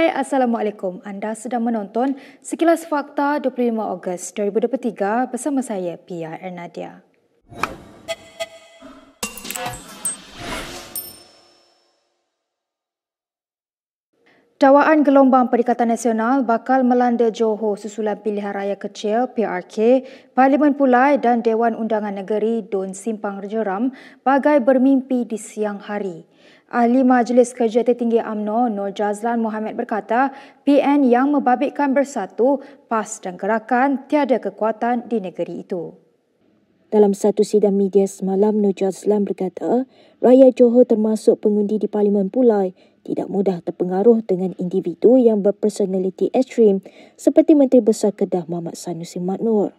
Hai, Assalamualaikum. Anda sedang menonton Sekilas Fakta 25 Ogos 2023 bersama saya, Pia Ernadia. Dawaan gelombang Perikatan Nasional bakal melanda Johor susulan pilihan raya kecil PRK, Parlimen Pulai dan Dewan Undangan Negeri don Simpang Jeram bagai bermimpi di siang hari. Ahli Majlis Kerja Tertinggi AMNO Nur Jazlan Muhammad berkata, PN yang membabitkan bersatu, PAS dan gerakan tiada kekuatan di negeri itu. Dalam satu sidang media semalam, Nur Jazlan berkata, rakyat Johor termasuk pengundi di Parlimen Pulai tidak mudah terpengaruh dengan individu yang berpersonaliti ekstrim seperti Menteri Besar Kedah Muhammad Sanusi Matnur.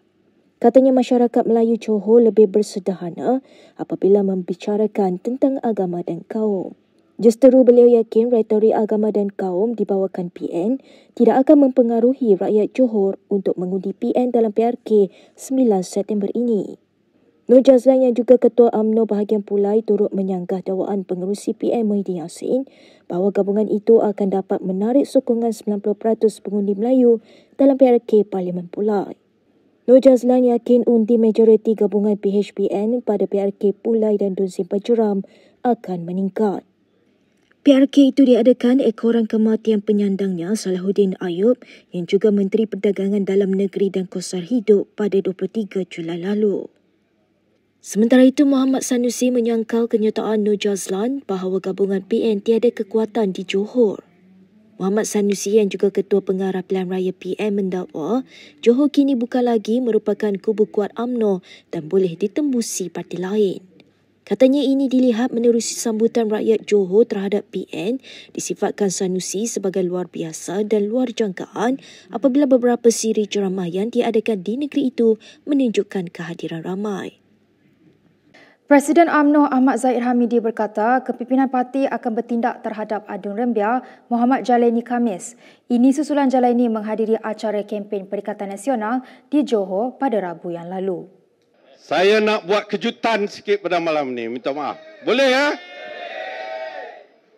Katanya masyarakat Melayu Johor lebih bersederhana apabila membicarakan tentang agama dan kaum. Justeru beliau yakin retorik agama dan kaum dibawakan PN tidak akan mempengaruhi rakyat Johor untuk mengundi PN dalam PRK 9 September ini. Nur Jazlan yang juga Ketua UMNO bahagian pulai turut menyanggah dakwaan pengurusi PN Muhyiddin Yassin bahawa gabungan itu akan dapat menarik sokongan 90% pengundi Melayu dalam PRK Parlimen Pulai. Nur Jazlan yakin undi majoriti gabungan PHPN pada PRK Pulai dan Dun Simpacuram akan meningkat. PRK itu diadakan ekoran kematian penyandangnya Salahuddin Ayub yang juga Menteri Perdagangan Dalam Negeri dan Kosar Hidup pada 23 Julai lalu. Sementara itu, Muhammad Sanusi menyangkal kenyataan Nur Jazlan bahawa gabungan PN tiada kekuatan di Johor. Muhammad Sanusi yang juga Ketua Pengarah pelan Raya PM mendakwa Johor kini bukan lagi merupakan kubu kuat AMNO dan boleh ditembusi parti lain. Katanya ini dilihat menerusi sambutan rakyat Johor terhadap PN disifatkan Sanusi sebagai luar biasa dan luar jangkaan apabila beberapa siri ceramah yang diadakan di negeri itu menunjukkan kehadiran ramai. Presiden Amno Ahmad Zahid Hamidi berkata kepimpinan parti akan bertindak terhadap adun rembia Muhammad Jalaini Khamis. Ini susulan Jalaini menghadiri acara kempen Perikatan Nasional di Johor pada Rabu yang lalu. Saya nak buat kejutan sikit pada malam ini, minta maaf. Boleh ya?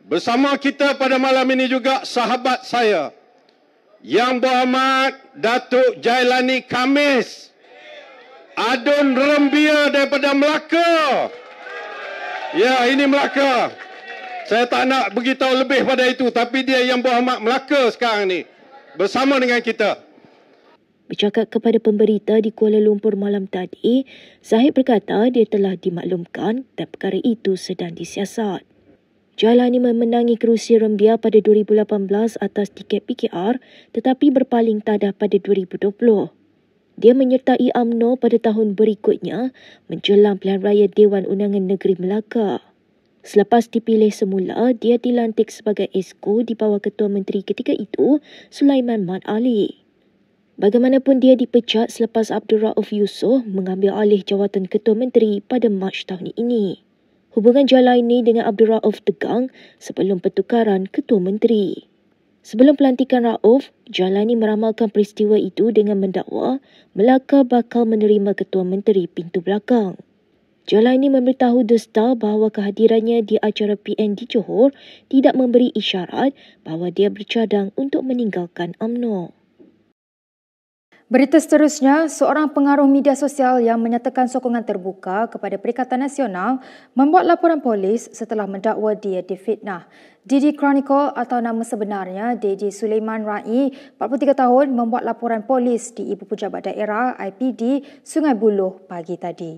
Bersama kita pada malam ini juga sahabat saya yang berhormat Datuk Jailani Khamis. Khamis. Adun Rembia daripada Melaka. Ya, ini Melaka. Saya tak nak beritahu lebih pada itu tapi dia yang berhormat Melaka sekarang ni bersama dengan kita. Bercakap kepada pemberita di Kuala Lumpur malam tadi, Zahid berkata dia telah dimaklumkan dan perkara itu sedang disiasat. Jalani memenangi kerusi rembia pada 2018 atas tiket PKR tetapi berpaling tadah pada 2020. Dia menyertai AMNO pada tahun berikutnya menjelang pilihan raya Dewan Undangan Negeri Melaka. Selepas dipilih semula, dia dilantik sebagai esko di bawah Ketua Menteri ketika itu, Sulaiman Mat Ali. Bagaimanapun dia dipecat selepas Abdul Rauf Yusof mengambil alih jawatan Ketua Menteri pada Mac tahun ini. Hubungan jalan ini dengan Abdul Rauf tegang sebelum pertukaran Ketua Menteri. Sebelum pelantikan Rauf, Jalani meramalkan peristiwa itu dengan mendakwa Melaka bakal menerima Ketua Menteri pintu belakang. Jalani memberitahu The Star bahawa kehadirannya di acara PN di Johor tidak memberi isyarat bahawa dia bercadang untuk meninggalkan UMNO. Berita seterusnya, seorang pengaruh media sosial yang menyatakan sokongan terbuka kepada Perikatan Nasional membuat laporan polis setelah mendakwa dia difitnah. Didi Chronicle atau nama sebenarnya Didi Sulaiman Rai, 43 tahun, membuat laporan polis di Ibu Pejabat Daerah IPD Sungai Buloh pagi tadi.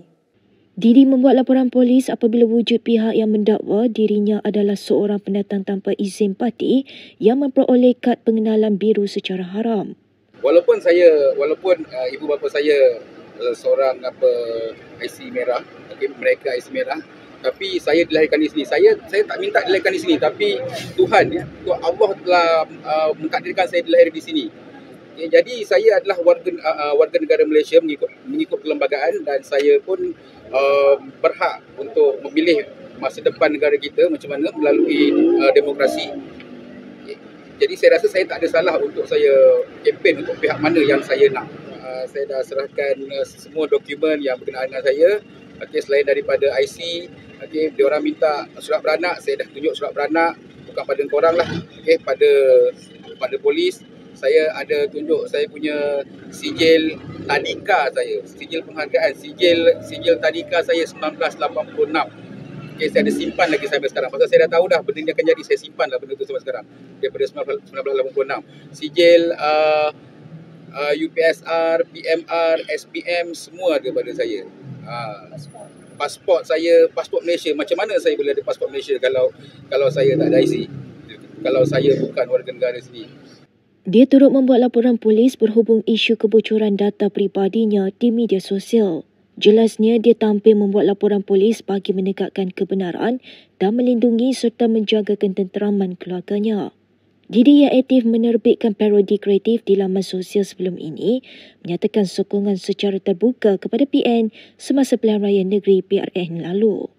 Didi membuat laporan polis apabila wujud pihak yang mendakwa dirinya adalah seorang pendatang tanpa izin parti yang memperoleh kad pengenalan biru secara haram walaupun saya walaupun uh, ibu bapa saya uh, seorang apa IC merah okay, mereka IC merah tapi saya dilahirkan di sini saya saya tak minta dilahirkan di sini tapi Tuhan ya Tuhan Allah telah uh, mengkadirkan saya dilahir di sini okay, ya, jadi saya adalah warga uh, uh, warga negara Malaysia mengikut mengikut kelembagaan dan saya pun uh, berhak untuk memilih masa depan negara kita macam mana melalui uh, demokrasi jadi saya rasa saya tak ada salah untuk saya kempen untuk pihak mana yang saya nak. Ah, saya dah serahkan ah, semua dokumen yang berkenaan dengan saya. Okay, selain daripada IC, okay, dia orang minta surat beranak, saya dah tunjuk surat beranak bukan pada korang lah. okay, pada pada polis saya ada tunjuk saya punya sijil tadika saya, sijil penghargaan, sijil sijil tadika saya 1986. Okay, saya ada simpan lagi sampai sekarang. Pasal saya dah tahu dah benda ni akan jadi. Saya simpan lah benda tu sampai sekarang. Daripada 1986. Sijil uh, uh, UPSR, PMR, SPM semua ada pada saya. Uh, pasport saya, pasport Malaysia. Macam mana saya boleh ada pasport Malaysia kalau kalau saya tak ada IC? Kalau saya bukan warga negara sini. Dia turut membuat laporan polis berhubung isu kebocoran data peribadinya di media sosial. Jelasnya dia tampil membuat laporan polis bagi menegakkan kebenaran dan melindungi serta menjaga ketenteraman keluarganya. Didi Yaitif menerbitkan parodi kreatif di laman sosial sebelum ini menyatakan sokongan secara terbuka kepada PN semasa pilihan raya negeri PRN lalu.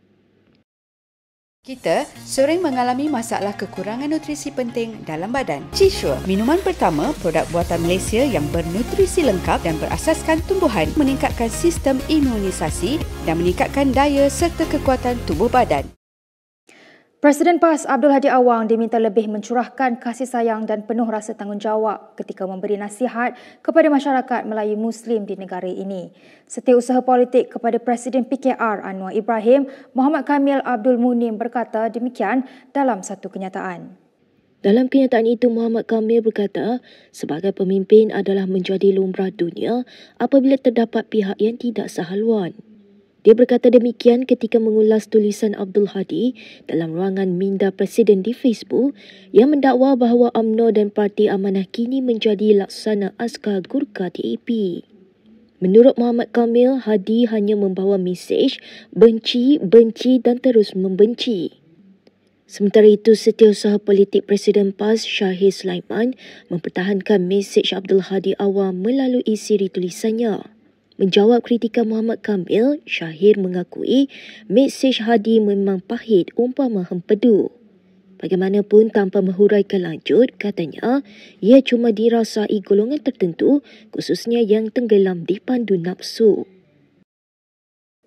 Kita sering mengalami masalah kekurangan nutrisi penting dalam badan. Cisure, minuman pertama produk buatan Malaysia yang bernutrisi lengkap dan berasaskan tumbuhan meningkatkan sistem imunisasi dan meningkatkan daya serta kekuatan tubuh badan. Presiden PAS Abdul Hadi Awang diminta lebih mencurahkan kasih sayang dan penuh rasa tanggungjawab ketika memberi nasihat kepada masyarakat Melayu Muslim di negara ini. Setiausaha politik kepada Presiden PKR Anwar Ibrahim, Muhammad Kamil Abdul Munim berkata demikian dalam satu kenyataan. Dalam kenyataan itu, Muhammad Kamil berkata, sebagai pemimpin adalah menjadi lumrah dunia apabila terdapat pihak yang tidak sehaluan. Dia berkata demikian ketika mengulas tulisan Abdul Hadi dalam ruangan minda presiden di Facebook yang mendakwa bahawa UMNO dan Parti Amanah kini menjadi laksana askar Gurkha TAP. Menurut Muhammad Kamil, Hadi hanya membawa mesej benci, benci dan terus membenci. Sementara itu, setiausaha politik Presiden PAS Syahir Sulaiman mempertahankan mesej Abdul Hadi Awam melalui siri tulisannya. Menjawab kritikan Muhammad Kamil, Syahir mengakui mesej Hadi memang pahit umpama hempedu. Bagaimanapun tanpa menghuraikan lanjut, katanya ia cuma dirasai golongan tertentu khususnya yang tenggelam di pandu nafsu.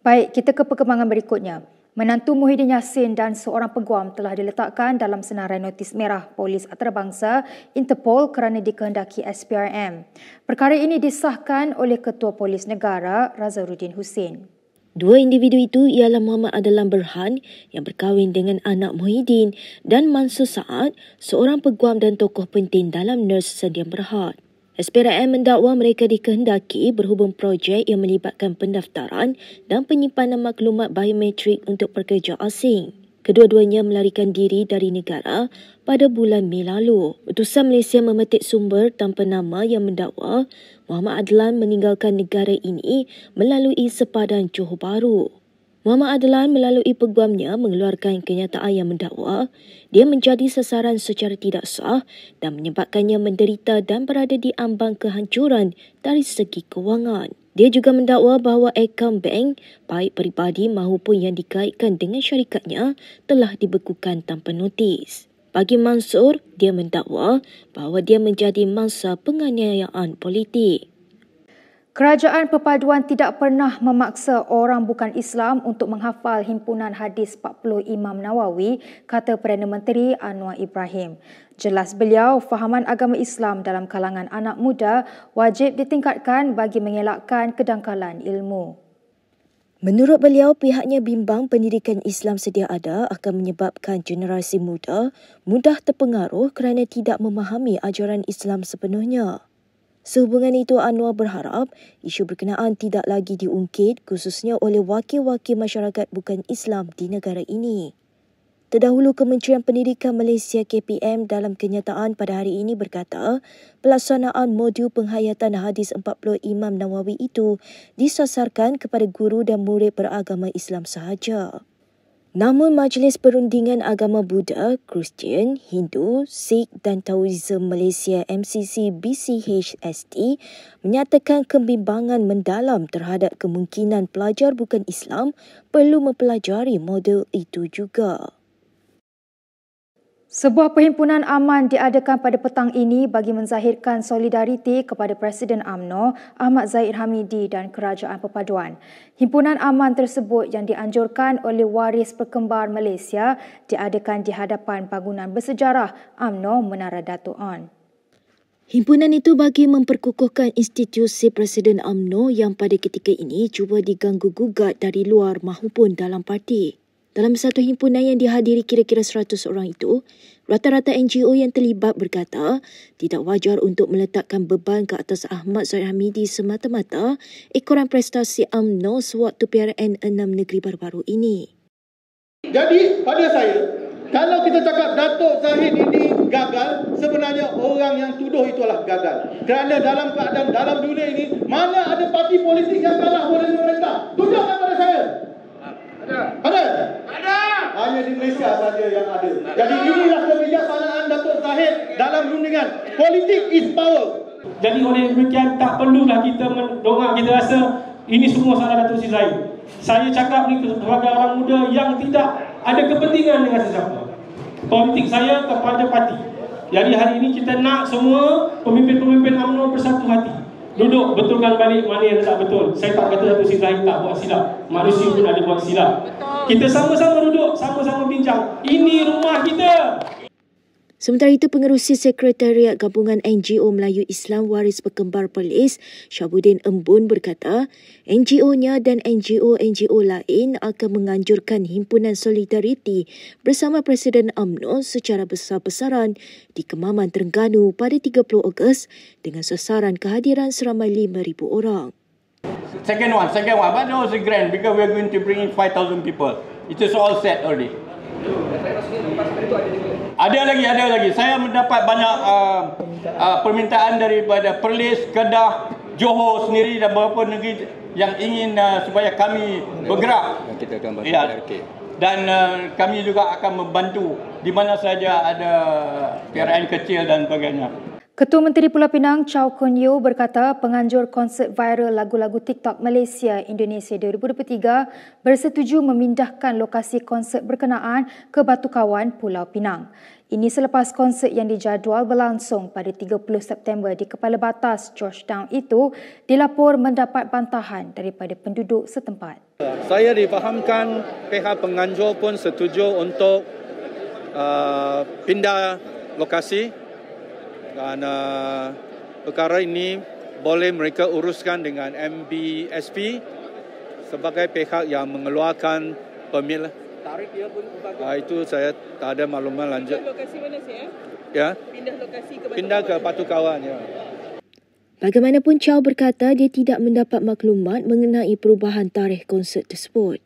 Baik, kita ke perkembangan berikutnya. Menantu Muhyiddin Yassin dan seorang peguam telah diletakkan dalam senarai notis merah Polis Antarabangsa Interpol kerana dikehendaki SPRM. Perkara ini disahkan oleh Ketua Polis Negara Razaruddin Hussein. Dua individu itu ialah Muhammad Adalan Berhan yang berkahwin dengan anak Muhyiddin dan Mansur Saad, seorang peguam dan tokoh penting dalam Nurse Sedia Berhad. SPRM mendakwa mereka dikehendaki berhubung projek yang melibatkan pendaftaran dan penyimpanan maklumat biometrik untuk pekerja asing. Kedua-duanya melarikan diri dari negara pada bulan Mei lalu. Utusan Malaysia memetik sumber tanpa nama yang mendakwa Muhammad Adlan meninggalkan negara ini melalui sepadan Johor Bahru. Muhammad Adlan melalui peguamnya mengeluarkan kenyataan yang mendakwa dia menjadi sasaran secara tidak sah dan menyebabkannya menderita dan berada di ambang kehancuran dari segi kewangan. Dia juga mendakwa bahawa akaun bank, baik peribadi maupun yang dikaitkan dengan syarikatnya, telah dibekukan tanpa notis. Bagi Mansur, dia mendakwa bahawa dia menjadi mangsa penganiayaan politik. Kerajaan Perpaduan tidak pernah memaksa orang bukan Islam untuk menghafal himpunan hadis 40 Imam Nawawi, kata Perdana Menteri Anwar Ibrahim. Jelas beliau, fahaman agama Islam dalam kalangan anak muda wajib ditingkatkan bagi mengelakkan kedangkalan ilmu. Menurut beliau, pihaknya bimbang pendidikan Islam sedia ada akan menyebabkan generasi muda mudah terpengaruh kerana tidak memahami ajaran Islam sepenuhnya. Sehubungan itu, Anwar berharap isu berkenaan tidak lagi diungkit khususnya oleh wakil-wakil masyarakat bukan Islam di negara ini. Terdahulu Kementerian Pendidikan Malaysia KPM dalam kenyataan pada hari ini berkata pelaksanaan modul penghayatan hadis 40 Imam Nawawi itu disasarkan kepada guru dan murid beragama Islam sahaja. Namun Majlis Perundingan Agama Buddha, Kristian, Hindu, Sikh dan Taoism Malaysia MCC BCHST menyatakan kebimbangan mendalam terhadap kemungkinan pelajar bukan Islam perlu mempelajari model itu juga. Sebuah perhimpunan aman diadakan pada petang ini bagi menzahirkan solidariti kepada Presiden AMNO Ahmad Zahid Hamidi dan Kerajaan Perpaduan. Himpunan aman tersebut yang dianjurkan oleh Waris Perkembar Malaysia diadakan di hadapan bangunan bersejarah AMNO Menara Dato' On. Himpunan itu bagi memperkukuhkan institusi Presiden AMNO yang pada ketika ini cuba diganggu-gugat dari luar maupun dalam parti. Dalam satu himpunan yang dihadiri kira-kira 100 orang itu, rata-rata NGO yang terlibat berkata tidak wajar untuk meletakkan beban ke atas Ahmad Zahid Hamidi semata-mata ekoran prestasi UMNO sewaktu PRN 6 negeri baru-baru ini. Jadi pada saya, kalau kita cakap Datuk Zahid ini gagal, sebenarnya orang yang tuduh itulah gagal. Kerana dalam keadaan dalam dunia ini, mana ada parti politik yang kalah oleh pemerintah? Tunjukkan pada saya. Ada. Ada hanya di Malaysia saja yang ada. Jadi inilah kebijaksanaan Datuk Zahid dalam rundingan. Politik is power. Jadi oleh demikian tak perlulah kita mendongak kita rasa ini semua salah Datuk Sri Zahid. Saya cakap ni sebagai orang muda yang tidak ada kepentingan dengan sesiapa. Politik saya kepada parti. Jadi hari ini kita nak semua pemimpin-pemimpin UMNO bersatu hati duduk betulkan balik mana yang tak betul saya tak kata satu sisi lain tak buat silap manusia pun ada buat silap kita sama-sama duduk sama-sama bincang ini rumah kita Sementara itu, pengerusi Sekretariat Gabungan NGO Melayu Islam Waris Pekembar Perlis, Syabudin Embun berkata, NGO-nya dan NGO-NGO lain akan menganjurkan himpunan solidariti bersama Presiden UMNO secara besar-besaran di Kemaman Terengganu pada 30 Ogos dengan sasaran kehadiran seramai 5,000 orang. Second one, second one. But no, it's grand because we are going to bring in 5,000 people. It is all set already. Ada lagi, ada lagi. Saya mendapat banyak uh, permintaan. Uh, permintaan daripada Perlis, Kedah, Johor sendiri dan beberapa negeri yang ingin uh, supaya kami bergerak. Kita ya. Dan uh, kami juga akan membantu di mana saja ada PRN kecil dan sebagainya. Ketua Menteri Pulau Pinang Chow Kun Yeo berkata penganjur konsert viral lagu-lagu TikTok Malaysia Indonesia 2023 bersetuju memindahkan lokasi konsert berkenaan ke Batu Kawan Pulau Pinang. Ini selepas konsert yang dijadual berlangsung pada 30 September di Kepala Batas Georgetown itu dilapor mendapat bantahan daripada penduduk setempat. Saya difahamkan pihak penganjur pun setuju untuk uh, pindah lokasi dan uh, perkara ini boleh mereka uruskan dengan MBSP sebagai pihak yang mengeluarkan permit Tarik dia pun berbagai. Uh, itu saya tak ada maklumat lanjut. Pindah lokasi mana sih? Eh? Ya. Pindah lokasi ke Batu Pindah ke Batu Kawan ya. Bagaimanapun Chow berkata dia tidak mendapat maklumat mengenai perubahan tarikh konsert tersebut.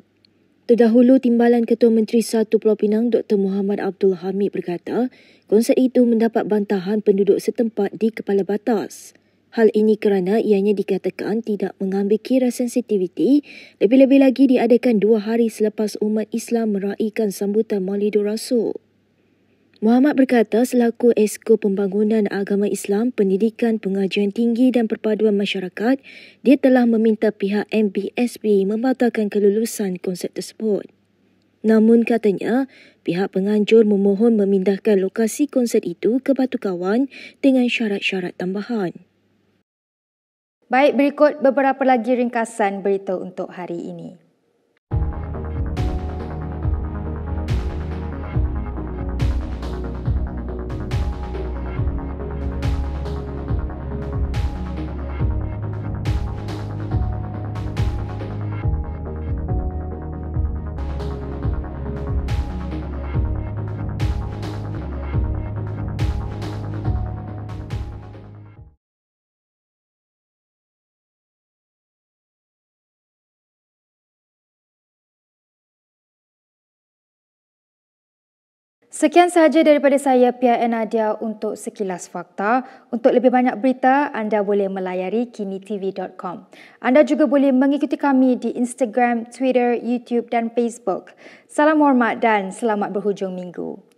Terdahulu, Timbalan Ketua Menteri Satu Pulau Pinang Dr. Muhammad Abdul Hamid berkata, konsert itu mendapat bantahan penduduk setempat di Kepala Batas. Hal ini kerana ianya dikatakan tidak mengambil kira sensitiviti, lebih-lebih lagi diadakan dua hari selepas umat Islam meraihkan sambutan Maulidur Rasul. Muhammad berkata selaku Esko Pembangunan Agama Islam, Pendidikan Pengajian Tinggi dan Perpaduan Masyarakat, dia telah meminta pihak MBSB membatalkan kelulusan konsep tersebut. Namun katanya, pihak penganjur memohon memindahkan lokasi konsert itu ke Batu Kawan dengan syarat-syarat tambahan. Baik, berikut beberapa lagi ringkasan berita untuk hari ini. Sekian sahaja daripada saya Pia Enadia untuk sekilas fakta. Untuk lebih banyak berita, anda boleh melayari kinitv.com. Anda juga boleh mengikuti kami di Instagram, Twitter, YouTube dan Facebook. Salam hormat dan selamat berhujung minggu.